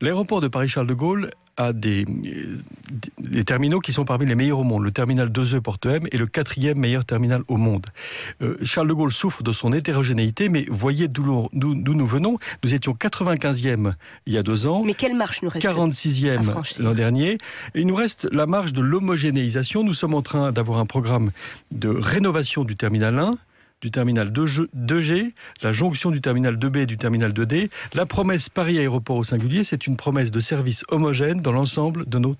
L'aéroport de Paris-Charles de Gaulle a des, terminaux qui sont parmi les meilleurs au monde. Le terminal 2E Porte M est le quatrième meilleur terminal au monde. Euh, Charles de Gaulle souffre de son hétérogénéité, mais voyez d'où nous venons. Nous étions 95e il y a deux ans. Mais quelle marche 46e l'an dernier. il nous reste la marche de l'homogénéisation. Nous sommes en train d'avoir un programme de rénovation du terminal 1 du terminal 2G, la jonction du terminal 2B et du terminal 2D. La promesse Paris Aéroport au singulier, c'est une promesse de service homogène dans l'ensemble de nos